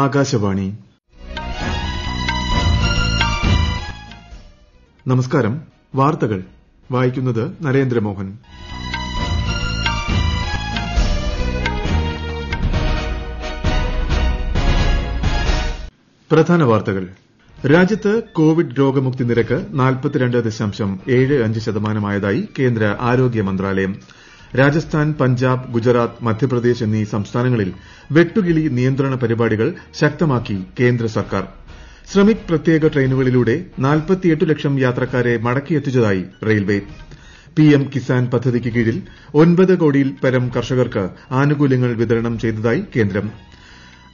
ആകാശവാണി നമസ്കാരം വാർത്തകൾ വായിക്കുന്നത് നരേന്ദ്രമോഹൻ പ്രധാന വാർത്തകൾ രാജ്യത്ത് കോവിഡ് രോഗമുക്തി നിരക്ക് ശതമാനമായതായി കേന്ദ്ര ആരോഗ്യ മന്ത്രാലയം ് രാജസ്ഥാൻ പഞ്ചാബ് ഗുജറാത്ത് മധ്യപ്രദേശ് എന്നീ സംസ്ഥാനങ്ങളിൽ വെട്ടുകിളി നിയന്ത്രണ പരിപാടികൾ ശക്തമാക്കി കേന്ദ്ര സർക്കാർ ശ്രമിക് പ്രത്യേക ട്രെയിനുകളിലൂടെ ലക്ഷം യാത്രക്കാരെ മടക്കിയെത്തിച്ചതായി റെയിൽവേ പിഎം കിസാൻ പദ്ധതിക്ക് കീഴിൽ ഒൻപത് പരം കർഷകർക്ക് ആനുകൂല്യങ്ങൾ വിതരണം ചെയ്തതായി കേന്ദ്രം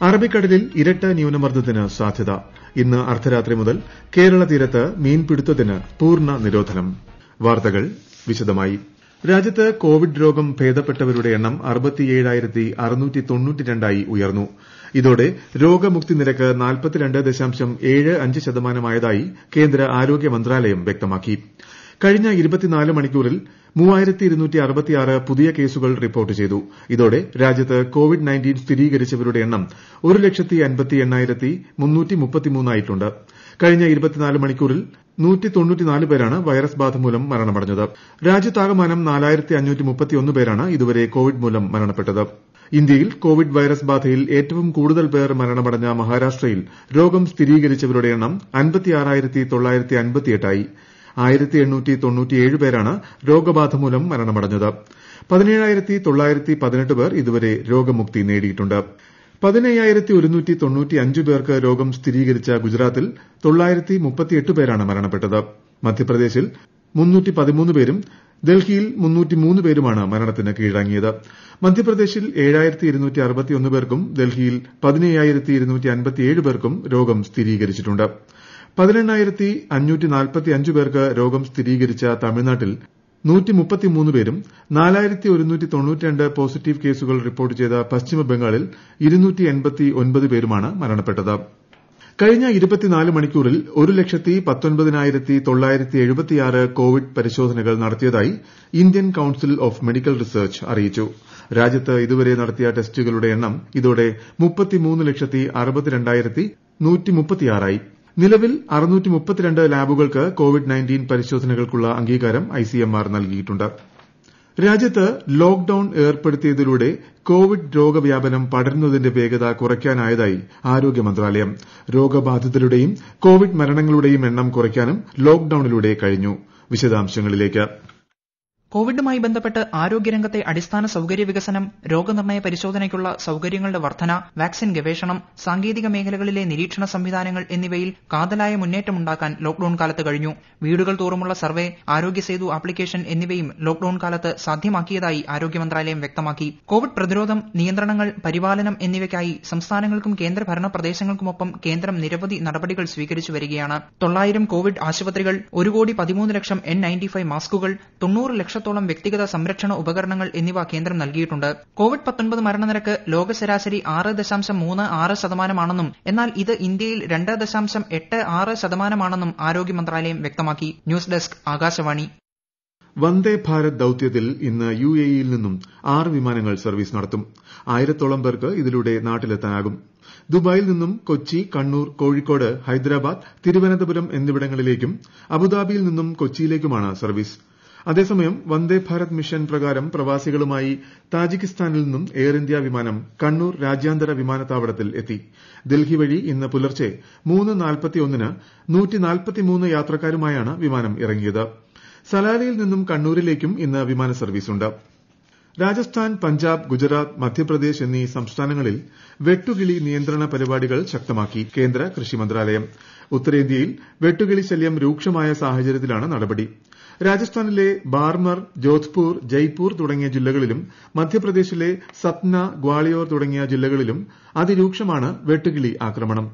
അറബിക്കടലിൽ ഇരട്ട ന്യൂനമർദ്ദത്തിന് സാധ്യത ഇന്ന് അർദ്ധരാത്രി മുതൽ കേരള തീരത്ത് മീൻപിടുത്തത്തിന് പൂർണ്ണ നിരോധനം വാർത്തകൾ വിശദമായി രോഗം രാജ്യത്ത് കോവിഡ് രോഗം ഭേദപ്പെട്ടവരുടെ എണ്ണം ഉയർന്നു ഇതോടെ രോഗമുക്തി നിരക്ക് ശതമാനമായതായി കേന്ദ്ര ആരോഗ്യ മന്ത്രാലയം വ്യക്തമാക്കി കഴിഞ്ഞ മണിക്കൂറിൽ പുതിയ കേസുകൾ റിപ്പോർട്ട് ചെയ്തു ഇതോടെ രാജ്യത്ത് കോവിഡ് സ്ഥിരീകരിച്ചവരുടെ എണ്ണം ഒരു കഴിഞ്ഞ മണിക്കൂറിൽ പേരാണ് വൈറസ് ബാധ മൂലം മരണമടഞ്ഞത് രാജ്യത്താകമാനം പേരാണ് ഇതുവരെ കോവിഡ് മൂലം മരണപ്പെട്ടത് ഇന്ത്യയിൽ കോവിഡ് വൈറസ് ബാധയിൽ ഏറ്റവും കൂടുതൽ പേർ മരണമടഞ്ഞ മഹാരാഷ്ട്രയിൽ രോഗം സ്ഥിരീകരിച്ചവരുടെ എണ്ണം ആയി പേരാണ് രോഗബാധ മൂലം മരണമടഞ്ഞത് പേർ ഇതുവരെ രോഗമുക്തി നേടിയിട്ടുണ്ട് പേർക്ക് രോഗം സ്ഥിരീകരിച്ച ഗുജറാത്തിൽ പേരാണ് മരണപ്പെട്ടത് മധ്യപ്രദേശിൽ പേരും ഡൽഹിയിൽ പേരുമാണ് മരണത്തിന് കീഴടങ്ങിയത് മധ്യപ്രദേശിൽ പേർക്കും ഡൽഹിയിൽ പേർക്കും രോഗം സ്ഥിരീകരിച്ചിട്ടു ് പേർക്ക് രോഗം സ്ഥിരീകരിച്ച തമിഴ്നാട്ടിൽ പേരും പോസിറ്റീവ് കേസുകൾ റിപ്പോർട്ട് ചെയ്ത പശ്ചിമബംഗാളിൽ പേരുമാണ് മരണപ്പെട്ടത് കഴിഞ്ഞ മണിക്കൂറിൽ കോവിഡ് പരിശോധനകൾ നടത്തിയതായി Indian council of medical research അറിയിച്ചു രാജ്യത്ത് ഇതുവരെ നടത്തിയ ടെസ്റ്റുകളുടെ എണ്ണം ഇതോടെ മുപ്പത്തിയാറായി നിലവിൽ ലാബുകൾക്ക് കോവിഡ് പരിശോധനകൾക്കുള്ള അംഗീകാരം ഐസിഎംആർ നൽകിയിട്ടുണ്ട് രാജ്യത്ത് ലോക്ഡൌൺ ഏർപ്പെടുത്തിയതിലൂടെ കോവിഡ് രോഗവ്യാപനം പടരുന്നതിന്റെ വേഗത കുറയ്ക്കാനായതായി ആരോഗ്യ മന്ത്രാലയം രോഗബാധിതരുടെയും കോവിഡ് മരണങ്ങളുടെയും എണ്ണം കുറയ്ക്കാനും ലോക്ഡൌണിലൂടെ കഴിഞ്ഞു കോവിഡുമായി ബന്ധപ്പെട്ട് ആരോഗ്യരംഗത്തെ അടിസ്ഥാന സൌകര്യ വികസനം രോഗനിർണയ പരിശോധനയ്ക്കുള്ള സൌകര്യങ്ങളുടെ വർധന വാക്സിൻ ഗവേഷണം സാങ്കേതിക മേഖലകളിലെ നിരീക്ഷണ സംവിധാനങ്ങൾ എന്നിവയിൽ കാതലായ മുന്നേറ്റമുണ്ടാക്കാൻ ലോക്ഡൌൺ കാലത്ത് കഴിഞ്ഞു വീടുകൾ തോറുമുള്ള സർവേ ആരോഗ്യ സേതു ആപ്ലിക്കേഷൻ എന്നിവയും ലോക്ഡൌൺ കാലത്ത് സാധ്യമാക്കിയതായി ആരോഗ്യ മന്ത്രാലയം വ്യക്തമാക്കി കോവിഡ് പ്രതിരോധം നിയന്ത്രണങ്ങൾ പരിപാലനം എന്നിവയ്ക്കായി സംസ്ഥാനങ്ങൾക്കും കേന്ദ്രഭരണ പ്രദേശങ്ങൾക്കുമൊപ്പം കേന്ദ്രം നിരവധി നടപടികൾ സ്വീകരിച്ചു വരികയാണ് തൊള്ളായിരം കോവിഡ് ആശുപത്രികൾ ഒരു കോടി പതിമൂന്ന് ലക്ഷം എൻ മാസ്കുകൾ തൊണ്ണൂറ് ലക്ഷം ലക്ഷത്തോളം വ്യക്തിഗത സംരക്ഷണ ഉപകരണങ്ങൾ എന്നിവ കേന്ദ്രം നൽകിയിട്ടുണ്ട് കോവിഡ് മരണനിരക്ക് ലോക ശരാശരി ആറ് ദശാംശം മൂന്ന് ആറ് ശതമാനമാണെന്നും എന്നാൽ ഇത് ഇന്ത്യയിൽ രണ്ട് ദശാംശം എട്ട് ആറ് ശതമാനമാണെന്നും ആരോഗ്യ മന്ത്രാലയം വ്യക്തമാക്കി ന്യൂസ് ഡെസ്ക് ആകാശവാണി വന്ദേ ഭാരത് ദൌത്യത്തിൽ ഇന്ന് യു എ ഇയിൽ നിന്നും ആറ് വിമാനങ്ങൾ സർവീസ് നടത്തും ആയിരത്തോളം പേർക്ക് ഇതിലൂടെ നാട്ടിലെത്താനാകും ദുബായിൽ നിന്നും കൊച്ചി കണ്ണൂർ കോഴിക്കോട് ഹൈദരാബാദ് തിരുവനന്തപുരം എന്നിവിടങ്ങളിലേക്കും അബുദാബിയിൽ നിന്നും കൊച്ചിയിലേക്കുമാണ് സർവീസ് അതേസമയം വന്ദേഭാരത് മിഷൻ പ്രകാരം പ്രവാസികളുമായി താജിക്കിസ്ഥാനിൽ നിന്നും എയർ ഇന്ത്യ വിമാനം കണ്ണൂർ രാജ്യാന്തര വിമാനത്താവളത്തിൽ എത്തി ഡൽഹി വഴി ഇന്ന് പുലർച്ചെ ന് യാത്രക്കാരുമായാണ് വിമാനം ഇറങ്ങിയത് സലാലയിൽ നിന്നും കണ്ണൂരിലേക്കും ഇന്ന് വിമാന ഉണ്ട് രാജസ്ഥാൻ പഞ്ചാബ് ഗുജറാത്ത് മധ്യപ്രദേശ് എന്നീ സംസ്ഥാനങ്ങളിൽ വെട്ടുകിളി നിയന്ത്രണ പരിപാടികൾ ശക്തമാക്കി കേന്ദ്ര കൃഷി മന്ത്രാലയം ഉത്തരേന്ത്യയിൽ വെട്ടുകിളി ശല്യം രൂക്ഷമായ സാഹചര്യത്തിലാണ് നടപടി രാജസ്ഥാനിലെ ബാർമർ ജോധ്പൂർ ജയ്പൂർ തുടങ്ങിയ ജില്ലകളിലും മധ്യപ്രദേശിലെ സത്ന ഗ്വാളിയോർ തുടങ്ങിയ ജില്ലകളിലും അതിരൂക്ഷമാണ് വെട്ടുകിളി ആക്രമണം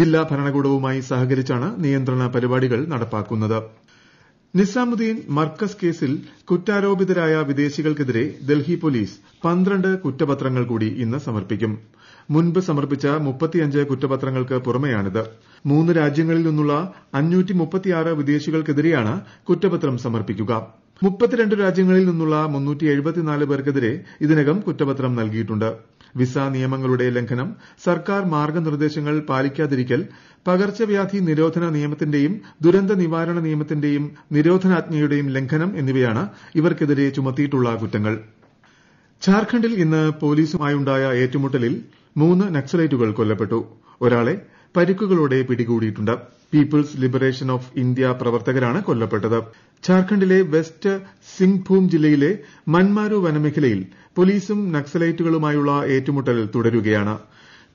ജില്ലാ ഭരണകൂടവുമായി സഹകരിച്ചാണ് നിയന്ത്രണ പരിപാടികൾ നടപ്പാക്കുന്നത് നിസാമുദ്ദീൻ മർക്കസ് കേസിൽ കുറ്റാരോപിതരായ വിദേശികൾക്കെതിരെ ഡൽഹി പോലീസ് പന്ത്രണ്ട് കുറ്റപത്രങ്ങൾ കൂടി ഇന്ന് സമർപ്പിക്കൂം മുൻപ് സമർപ്പിച്ച കുറ്റപത്രങ്ങൾക്ക് പുറമെയാണിത് മൂന്ന് രാജ്യങ്ങളിൽ നിന്നുള്ള വിദേശികൾക്കെതിരെയാണ് കുറ്റപത്രം സമർപ്പിക്കുക രാജ്യങ്ങളിൽ നിന്നുള്ള പേർക്കെതിരെ ഇതിനകം കുറ്റപത്രം നൽകിയിട്ടുണ്ട് വിസ നിയമങ്ങളുടെ ലംഘനം സർക്കാർ മാർഗ്ഗനിർദ്ദേശങ്ങൾ പാലിക്കാതിരിക്കൽ പകർച്ചവ്യാധി നിരോധന നിയമത്തിന്റെയും ദുരന്ത നിവാരണ നിയമത്തിന്റെയും നിരോധനാജ്ഞയുടെയും ലംഘനം എന്നിവയാണ് ഇവർക്കെതിരെ ചുമത്തിയിട്ടുള്ള കുറ്റങ്ങൾ ഝാർഖണ്ഡിൽ ഇന്ന് പോലീസുമായുണ്ടായ ഏറ്റുമുട്ടലിൽ മൂന്ന് നക്സലൈറ്റുകൾ കൊല്ലപ്പെട്ടു ഒരാളെ പരിക്കുകളോടെ പിടികൂടിയിട്ടുണ്ട് പീപ്പിൾസ് ലിബറേഷൻ ഓഫ് ഇന്ത്യ പ്രവർത്തകരാണ് കൊല്ലപ്പെട്ടത് ഝാർഖണ്ഡിലെ വെസ്റ്റ് സിംഗ്ഭൂം ജില്ലയിലെ മൻമാരു വനമേഖലയിൽ പോലീസും നക്സലൈറ്റുകളുമായുള്ള ഏറ്റുമുട്ടൽ തുടരുകയാണ്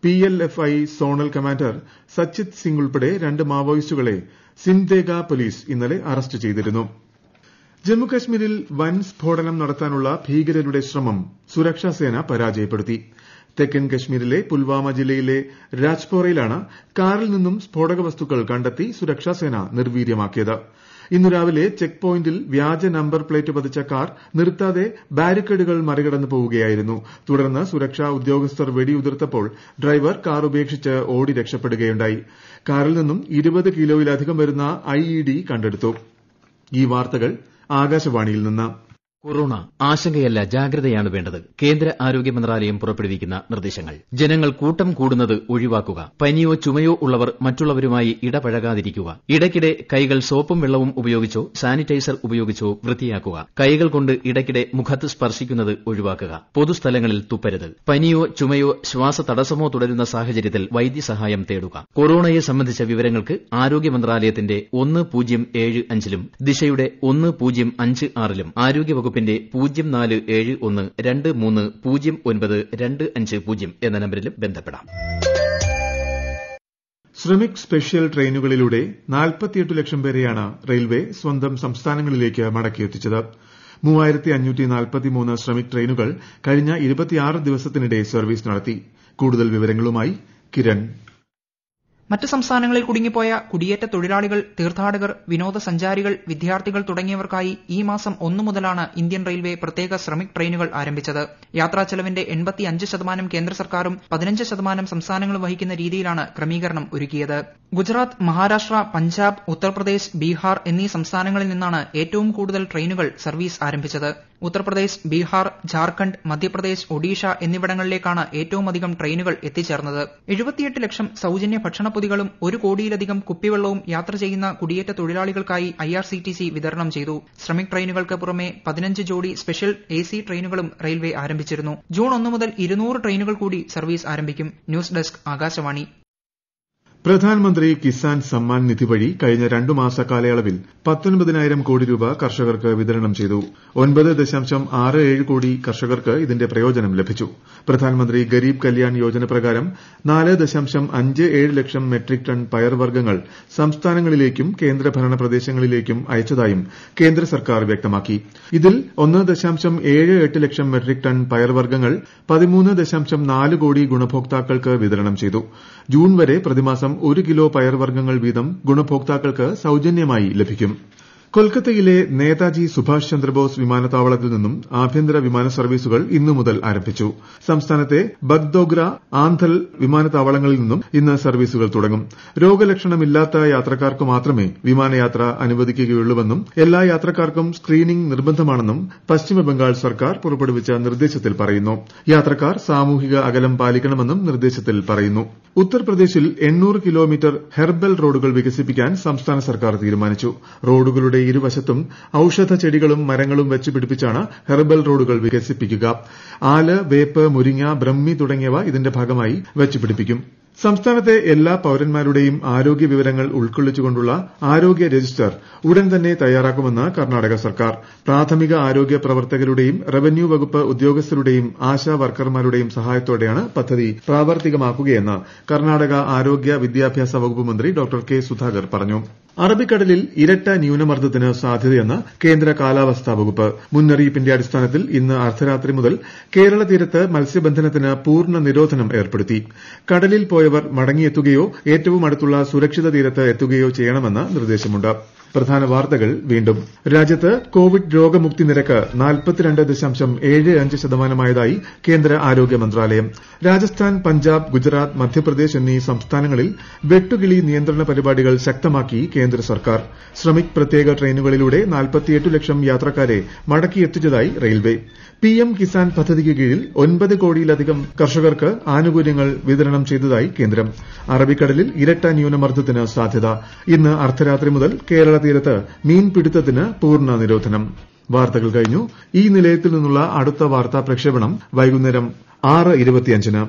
PLFI zonal commander Sachit Singh ഉൾപ്പെടെ രണ്ട് മാവോയിസ്റ്റുകളെ സിംദേഗ പോലീസ് ഇന്നലെ അറസ്റ്റ് ചെയ്തിരുന്നു ജമ്മുകശ്മീരിൽ വൻ സ്ഫോടനം നടത്താനുള്ള ഭീകരരുടെ ശ്രമം സുരക്ഷാസേന പരാജയപ്പെടുത്തി തെക്കൻ കശ്മീരിലെ പുൽവാമ ജില്ലയിലെ രാജ്പോറയിലാണ് കാറിൽ നിന്നും സ്ഫോടക വസ്തുക്കൾ കണ്ടെത്തി സുരക്ഷാസേന നിർവീര്യമാക്കിയത് ഇന്ന് രാവിലെ ചെക്ക് പോയിന്റിൽ വ്യാജ നമ്പർ പ്ലേറ്റ് പതിച്ച കാർ നിർത്താതെ ബാരിക്കേഡുകൾ മറികടന്ന് പോവുകയായിരുന്നു തുടർന്ന് സുരക്ഷാ ഉദ്യോഗസ്ഥർ വെടിയുതിർത്തപ്പോൾ ഡ്രൈവർ കാർ ഉപേക്ഷിച്ച് ഓടി രക്ഷപ്പെടുകയുണ്ടായി കാറിൽ നിന്നും ഇരുപത് കിലോയിലധികം വരുന്ന ഐഇഡി കണ്ടെടുത്തു കൊറോണ ആശങ്കയല്ല ജാഗ്രതയാണ് വേണ്ടത് കേന്ദ്ര ആരോഗ്യ മന്ത്രാലയം പുറപ്പെടുവിക്കുന്ന നിർദ്ദേശങ്ങൾ ജനങ്ങൾ കൂട്ടം കൂടുന്നത് ഒഴിവാക്കുക പനിയോ ചുമയോ ഉള്ളവർ മറ്റുള്ളവരുമായി ഇടപഴകാതിരിക്കുക ഇടയ്ക്കിടെ കൈകൾ സോപ്പും വെള്ളവും ഉപയോഗിച്ചോ സാനിറ്റൈസർ ഉപയോഗിച്ചോ വൃത്തിയാക്കുക കൈകൾ കൊണ്ട് ഇടയ്ക്കിടെ മുഖത്ത് സ്പർശിക്കുന്നത് ഒഴിവാക്കുക പൊതുസ്ഥലങ്ങളിൽ തുപ്പരുത് പനിയോ ചുമയോ തടസ്സമോ തുടരുന്ന സാഹചര്യത്തിൽ വൈദ്യസഹായം തേടുക കൊറോണയെ സംബന്ധിച്ച വിവരങ്ങൾക്ക് ആരോഗ്യ മന്ത്രാലയത്തിന്റെ ഒന്ന് പൂജ്യം ഏഴ് അഞ്ചിലും ദിശയുടെ ഒന്ന് പൂജ്യം അഞ്ച് ആറിലും ആരോഗ്യ വകുപ്പിന്റെ പൂജ്യം നാല് ഏഴ് ഒന്ന് രണ്ട് മൂന്ന് പൂജ്യം ഒൻപത് രണ്ട് അഞ്ച് പൂജ്യം എന്ന നമ്പരിലും ബന്ധപ്പെടാം ശ്രമിക് സ്പെഷ്യൽ ട്രെയിനുകളിലൂടെ നാൽപ്പത്തിയെട്ട് ലക്ഷം പേരെയാണ് റെയിൽവേ സ്വന്തം സംസ്ഥാനങ്ങളിലേക്ക് മടക്കിയെത്തിച്ചത് ശ്രമിക് ട്രെയിനുകൾ കഴിഞ്ഞ ദിവസത്തിനിടെ സർവ്വീസ് നടത്തി കൂടുതൽ വിവരങ്ങളുമായി കിരൺ മറ്റ് സംസ്ഥാനങ്ങളിൽ കുടുങ്ങിപ്പോയ കുടിയേറ്റ തൊഴിലാളികൾ തീർത്ഥാടകർ വിനോദസഞ്ചാരികൾ വിദ്യാർത്ഥികൾ തുടങ്ങിയവർക്കായി ഈ മാസം ഒന്നു മുതലാണ് ഇന്ത്യൻ റെയിൽവേ പ്രത്യേക ശ്രമിക് ട്രെയിനുകൾ ആരംഭിച്ചത് എൺപത്തിയഞ്ച് ശതമാനം കേന്ദ്ര സർക്കാരും ശതമാനം സംസ്ഥാനങ്ങളും വഹിക്കുന്ന രീതിയിലാണ് ക്രമീകരണം ഒരുക്കിയത് ഗുജറാത്ത് മഹാരാഷ്ട്ര പഞ്ചാബ് ഉത്തർപ്രദേശ് ബീഹാർ എന്നീ സംസ്ഥാനങ്ങളിൽ നിന്നാണ് ഏറ്റവും കൂടുതൽ ട്രെയിനുകൾ സർവീസ് ആരംഭിച്ചത് ഉത്തർപ്രദേശ് ബീഹാർ ജാർഖണ്ഡ് മധ്യപ്രദേശ് ഒഡീഷ എന്നിവിടങ്ങളിലേക്കാണ് ഏറ്റവുമധികം ട്രെയിനുകൾ എത്തിച്ചേർന്നത് ലക്ഷം സൌജന്യ ഭക്ഷണ പൊതികളും ഒരു കോടിയിലധികം കുപ്പിവെള്ളവും യാത്ര ചെയ്യുന്ന കുടിയേറ്റ തൊഴിലാളികൾക്കായി ഐആർസിടിസി വിതരണം ചെയ്തു ശ്രമിക് ട്രെയിനുകൾക്ക് പുറമെ പതിനഞ്ച് ജോഡി സ്പെഷ്യൽ എസി ട്രെയിനുകളും റെയിൽവേ ആരംഭിച്ചിരുന്നു ജൂൺ ഒന്ന് മുതൽ ഇരുന്നൂറ് ട്രെയിനുകൾ കൂടി സർവീസ് ആരംഭിക്കും ന്യൂസ് ഡെസ്ക് ആകാശവാണി പ്രധാൻമന്ത്രി കിസാൻ സമ്മാൻ നിധി വഴി കഴിഞ്ഞ രണ്ടു മാസ കാലയളവിൽ പത്തൊൻപതിനായിരം കോടി രൂപ കർഷകർക്ക് വിതരണം ചെയ്തു കോടി കർഷകർക്ക് ഇതിന്റെ പ്രയോജനം ലഭിച്ചു പ്രധാൻമന്ത്രി ഗരീബ് കല്യാൺ യോജന പ്രകാരം നാല് ദശാംശം അഞ്ച് ഏഴ് ലക്ഷം മെട്രിക് ടൺ പയർവർഗ്ഗങ്ങൾ സംസ്ഥാനങ്ങളിലേക്കും കേന്ദ്രഭരണ പ്രദേശങ്ങളിലേക്കും അയച്ചതായും കേന്ദ്ര സർക്കാർ വ്യക്തമാക്കി ഇതിൽ ഒന്ന് ദശാംശം ഏഴ് എട്ട് ലക്ഷം മെട്രിക് ടൺ പയർവർഗ്ഗങ്ങൾ പതിമൂന്ന് ദശാംശം നാല് കോടി ഗുണഭോക്താക്കൾക്ക് വിതരണം ചെയ്തു ജൂൺ വരെ പ്രതിമാസം ദിവസം ഒരു കിലോ പയർവർഗ്ഗങ്ങൾ വീതം ഗുണഭോക്താക്കൾക്ക് സൌജന്യമായി ലഭിക്കും കൊൽക്കത്തയിലെ നേതാജി സുഭാഷ് ചന്ദ്രബോസ് വിമാനത്താവളത്തിൽ നിന്നും ആഭ്യന്തര വിമാന സർവ്വീസുകൾ ഇന്നു മുതൽ ആരംഭിച്ചു സംസ്ഥാനത്തെ ബഗ്ദോഗ്ര ആന്ധൽ വിമാനത്താവളങ്ങളിൽ നിന്നും ഇന്ന് സർവ്വീസുകൾ തുടങ്ങും രോഗലക്ഷണമില്ലാത്ത യാത്രക്കാർക്ക് മാത്രമേ വിമാനയാത്ര അനുവദിക്കുകയുള്ളൂവെന്നും എല്ലാ യാത്രക്കാർക്കും സ്ക്രീനിംഗ് നിർബന്ധമാണെന്നും പശ്ചിമബംഗാൾ സർക്കാർ പുറപ്പെടുവിച്ച നിർദ്ദേശത്തിൽ പറയുന്നു യാത്രക്കാർ സാമൂഹിക അകലം പാലിക്കണമെന്നും നിർദ്ദേശത്തിൽ പറയുന്നു ഉത്തർപ്രദേശിൽ കിലോമീറ്റർ ഹെർബൽ റോഡുകൾ വികസിപ്പിക്കാൻ സംസ്ഥാന സർക്കാർ തീരുമാനിച്ചു റോഡുകളുടെ റോഡിന്റെ ഇരുവശത്തും ഔഷധ ചെടികളും മരങ്ങളും വച്ചു പിടിപ്പിച്ചാണ് ഹെർബൽ റോഡുകൾ വികസിപ്പിക്കുക ആല് വേപ്പ് മുരിങ്ങ ബ്രഹ്മി തുടങ്ങിയവ ഇതിന്റെ ഭാഗമായി വച്ചു പിടിപ്പിക്കും സംസ്ഥാനത്തെ എല്ലാ പൌരന്മാരുടെയും ആരോഗ്യ വിവരങ്ങൾ ഉൾക്കൊള്ളിച്ചുകൊണ്ടുള്ള ആരോഗ്യ രജിസ്റ്റർ ഉടൻ തന്നെ തയ്യാറാക്കുമെന്ന് കർണാടക സർക്കാർ പ്രാഥമിക ആരോഗ്യ പ്രവർത്തകരുടെയും റവന്യൂ വകുപ്പ് ഉദ്യോഗസ്ഥരുടെയും ആശാ വർക്കർമാരുടെയും സഹായത്തോടെയാണ് പദ്ധതി പ്രാവർത്തികമാക്കുകയെന്ന് കർണാടക ആരോഗ്യ വിദ്യാഭ്യാസ വകുപ്പ് മന്ത്രി ഡോ കെ സുധാകർ പറഞ്ഞു അറബിക്കടലിൽ ഇരട്ട ന്യൂനമർദ്ദത്തിന് സാധ്യതയെന്ന് കേന്ദ്ര കാലാവസ്ഥാ വകുപ്പ് മുന്നറിയിപ്പിന്റെ അടിസ്ഥാനത്തിൽ ഇന്ന് അർദ്ധരാത്രി മുതൽ കേരള തീരത്ത് മത്സ്യബന്ധനത്തിന് പൂർണ്ണ നിരോധനം ഏർപ്പെടുത്തി കടലിൽ പോയ മടങ്ങിയെത്തുകയോ ഏറ്റവും അടുത്തുള്ള സുരക്ഷിത തീരത്ത് എത്തുകയോ ചെയ്യണമെന്ന് നിർദ്ദേശമു ് പ്രധാന വാർത്തകൾ വീണ്ടും രാജ്യത്ത് കോവിഡ് രോഗമുക്തി നിരക്ക് ശതമാനമായതായി കേന്ദ്ര ആരോഗ്യ മന്ത്രാലയം രാജസ്ഥാൻ പഞ്ചാബ് ഗുജറാത്ത് മധ്യപ്രദേശ് എന്നീ സംസ്ഥാനങ്ങളിൽ വെട്ടുകിളി നിയന്ത്രണ പരിപാടികൾ ശക്തമാക്കി കേന്ദ്ര സർക്കാർ ശ്രമിക് പ്രത്യേക ട്രെയിനുകളിലൂടെ ലക്ഷം യാത്രക്കാരെ മടക്കിയെത്തിച്ചതായി റെയിൽവേ പിഎം കിസാൻ പദ്ധതിക്ക് കീഴിൽ ഒൻപത് കോടിയിലധികം കർഷകർക്ക് ആനുകൂല്യങ്ങൾ വിതരണം ചെയ്തതായി കേന്ദ്രം അറബിക്കടലിൽ ഇരട്ട ന്യൂനമർദ്ദത്തിന് സാധ്യത ഇന്ന് അർദ്ധരാത്രി മുതൽ കേരള തീരത്ത് മീൻപിടുത്തത്തിന് പൂർണ്ണ നിരോധനം വാർത്തകൾ കഴിഞ്ഞു ഈ നിലയത്തിൽ നിന്നുള്ള അടുത്ത വാർത്താ പ്രക്ഷേപണം വൈകുന്നേരം ആറ് ഇരുപത്തിയഞ്ചിന്